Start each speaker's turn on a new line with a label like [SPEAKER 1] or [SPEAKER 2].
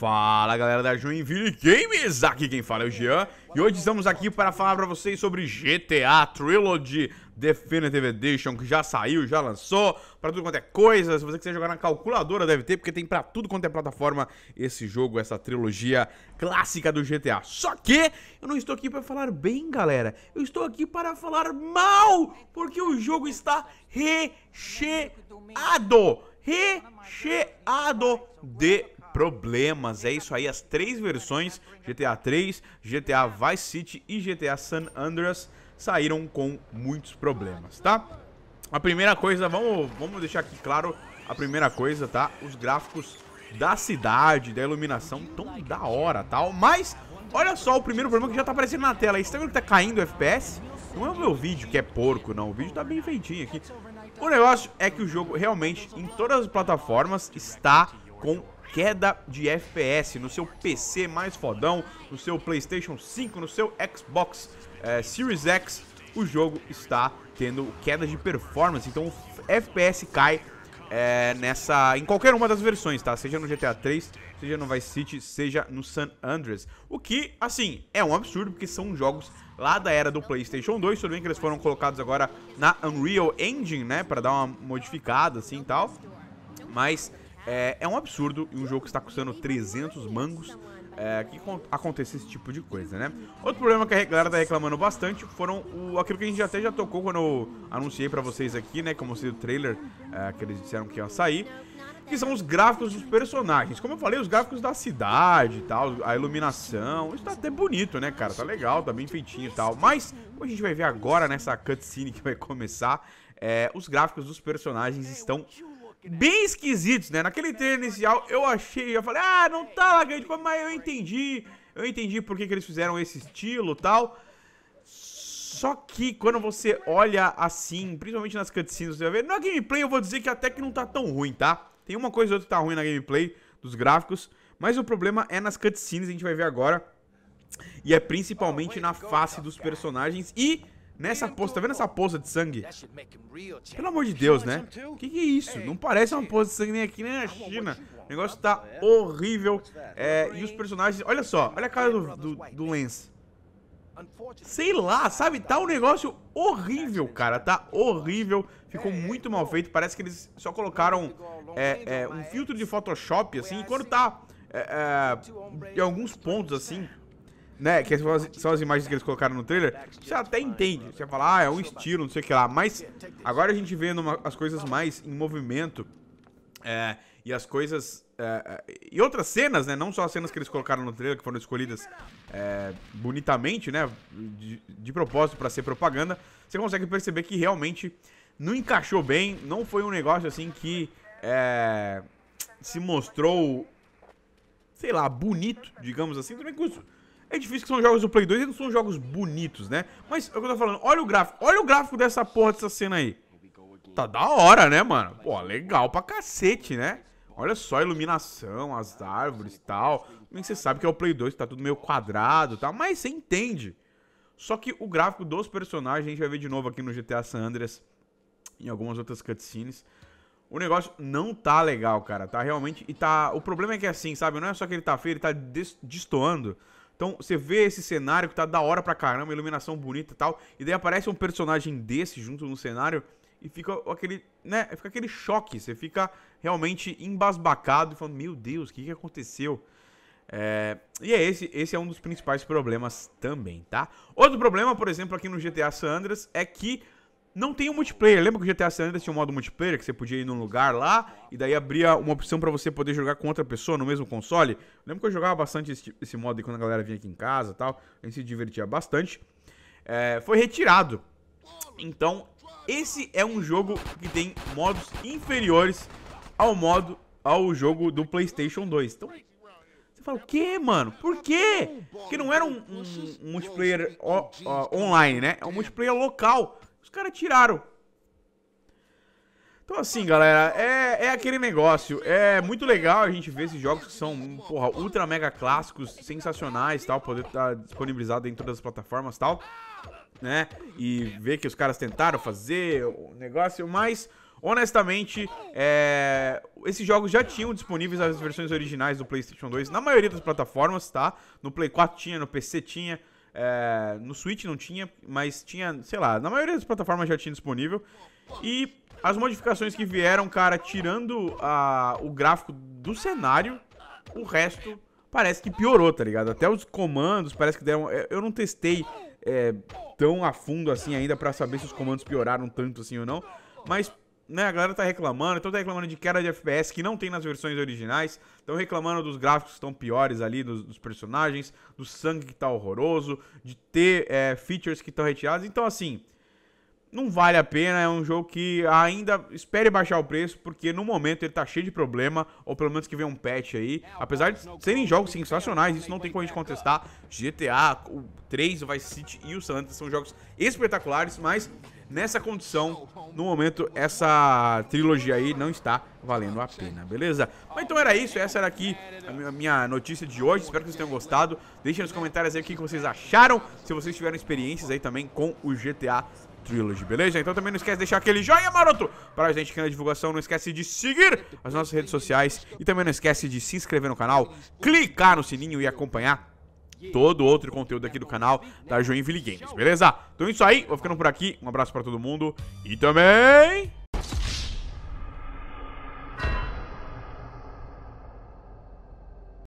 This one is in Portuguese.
[SPEAKER 1] Fala galera da Joinville Games, aqui quem fala é o Jean E hoje estamos aqui para falar para vocês sobre GTA Trilogy Definitive Edition Que já saiu, já lançou, para tudo quanto é coisa Se você quiser jogar na calculadora deve ter, porque tem para tudo quanto é plataforma Esse jogo, essa trilogia clássica do GTA Só que eu não estou aqui para falar bem galera Eu estou aqui para falar mal, porque o jogo está recheado Recheado de problemas. É isso aí, as três versões, GTA 3, GTA Vice City e GTA San Andreas, saíram com muitos problemas, tá? A primeira coisa, vamos, vamos deixar aqui claro a primeira coisa, tá? Os gráficos da cidade, da iluminação, tão da hora, tal. Mas, olha só o primeiro problema que já tá aparecendo na tela. está tá vendo que tá caindo o FPS? Não é o meu vídeo que é porco, não. O vídeo tá bem feitinho aqui. O negócio é que o jogo realmente, em todas as plataformas, está com queda de FPS no seu PC mais fodão, no seu PlayStation 5, no seu Xbox é, Series X, o jogo está tendo queda de performance. Então o FPS cai é, nessa em qualquer uma das versões, tá? Seja no GTA 3, seja no Vice City, seja no San Andreas. O que, assim, é um absurdo porque são jogos lá da era do PlayStation 2, tudo bem que eles foram colocados agora na Unreal Engine, né, para dar uma modificada assim e tal. Mas é, é um absurdo e um jogo que está custando 300 mangos é, que aconteça esse tipo de coisa, né? Outro problema que a galera está reclamando bastante foram o, aquilo que a gente até já tocou quando eu anunciei para vocês aqui, né? Como seria o trailer é, que eles disseram que ia sair. Que são os gráficos dos personagens. Como eu falei, os gráficos da cidade e tal, a iluminação. Isso tá até bonito, né, cara? Tá legal, tá bem feitinho e tal. Mas, como a gente vai ver agora nessa cutscene que vai começar, é, os gráficos dos personagens estão bem esquisitos, né? Naquele trailer inicial eu achei, eu falei, ah, não tá lá tipo, mas eu entendi, eu entendi por que, que eles fizeram esse estilo tal. Só que quando você olha assim, principalmente nas cutscenes, você vai ver, na gameplay eu vou dizer que até que não tá tão ruim, tá? Tem uma coisa ou outra que tá ruim na gameplay, dos gráficos, mas o problema é nas cutscenes, a gente vai ver agora. E é principalmente na face dos personagens e Nessa poça, tá vendo essa poça de sangue? Pelo amor de Deus, né? Que que é isso? Não parece uma poça de sangue nem aqui, nem né, na China. O negócio tá horrível. É, e os personagens... Olha só, olha a cara do, do, do Lance. Sei lá, sabe? Tá um negócio horrível, cara. Tá horrível. Ficou muito mal feito. Parece que eles só colocaram é é, assim, tá, é, é, um filtro de Photoshop, assim. E quando tá é, em alguns pontos, assim, né? Que são as, são as, imagens que eles colocaram no trailer. Você até entende. Você fala, ah, é um estilo, não sei o que lá. Mas agora a gente vê numa, as coisas mais em movimento. É, e as coisas. É, é e outras cenas, né? Não só as cenas que eles colocaram no trailer, que foram escolhidas é, bonitamente, né? De, de propósito para ser propaganda. Você consegue perceber que realmente não encaixou bem. Não foi um negócio assim que é, se mostrou, sei lá, bonito, digamos assim. Também que é difícil que são jogos do Play 2 e não são jogos bonitos, né? Mas é o que eu tô falando, olha o gráfico, olha o gráfico dessa porra dessa cena aí. Tá da hora, né, mano? Pô, legal pra cacete, né? Olha só a iluminação, as árvores e tal. Nem você sabe que é o Play 2, tá tudo meio quadrado e tal, mas você entende. Só que o gráfico dos personagens, a gente vai ver de novo aqui no GTA San Andreas, em algumas outras cutscenes. O negócio não tá legal, cara. Tá realmente. E tá. O problema é que é assim, sabe? Não é só que ele tá feio, ele tá destoando. Então você vê esse cenário que tá da hora pra caramba, iluminação bonita e tal. E daí aparece um personagem desse junto no cenário e fica aquele, né, fica aquele choque, você fica realmente embasbacado, falando, meu Deus, o que, que aconteceu? É, e é esse, esse é um dos principais problemas também, tá? Outro problema, por exemplo, aqui no GTA San Andreas é que não tem o um multiplayer. Lembra que o GTA San Andreas tinha um modo multiplayer que você podia ir num lugar lá e daí abria uma opção para você poder jogar com outra pessoa no mesmo console? Lembro que eu jogava bastante esse, esse modo aí quando a galera vinha aqui em casa e tal. A gente se divertia bastante. É, foi retirado. Então, esse é um jogo que tem modos inferiores ao modo ao jogo do PlayStation 2. Então, você fala, o que, mano? Por quê? Porque não era um, um, um multiplayer o, uh, online, né? É um multiplayer local. Os caras tiraram. Então assim, galera, é, é aquele negócio. É muito legal a gente ver esses jogos que são, porra, ultra mega clássicos, sensacionais tal, poder estar tá disponibilizado em todas as plataformas tal, né? E ver que os caras tentaram fazer o negócio, mas honestamente, é... esses jogos já tinham disponíveis as versões originais do PlayStation 2 na maioria das plataformas, tá? No Play 4 tinha, no PC tinha. É, no Switch não tinha, mas tinha, sei lá, na maioria das plataformas já tinha disponível. E as modificações que vieram, cara, tirando a, o gráfico do cenário, o resto parece que piorou, tá ligado? Até os comandos parece que deram. É, eu não testei é, tão a fundo assim ainda para saber se os comandos pioraram tanto assim ou não. Mas né, a galera tá reclamando, então tá reclamando de queda de FPS que não tem nas versões originais, estão reclamando dos gráficos que estão piores ali, dos, dos, personagens, do sangue que tá horroroso, de ter é, features que estão retiradas, Então, assim, não vale a pena, é um jogo que ainda espere baixar o preço, porque no momento ele tá cheio de problema, ou pelo menos que vem um patch aí. Apesar de serem jogos sensacionais, isso não tem como a gente contestar. GTA, o 3, o Vice City e o San Andreas são jogos espetaculares, mas Nessa condição, no momento, essa trilogia aí não está valendo a pena, beleza? Mas então era isso, essa era aqui a minha notícia de hoje, espero que vocês tenham gostado. Deixem nos comentários aí o que vocês acharam, se vocês tiveram experiências aí também com o GTA Trilogy, beleza? Então também não esquece de deixar aquele joinha maroto para a gente aqui na divulgação. Não esquece de seguir as nossas redes sociais e também não esquece de se inscrever no canal, clicar no sininho e acompanhar todo outro conteúdo aqui do canal da Joinville Games, beleza? Então é isso aí, vou ficando por aqui, um abraço pra todo mundo e também...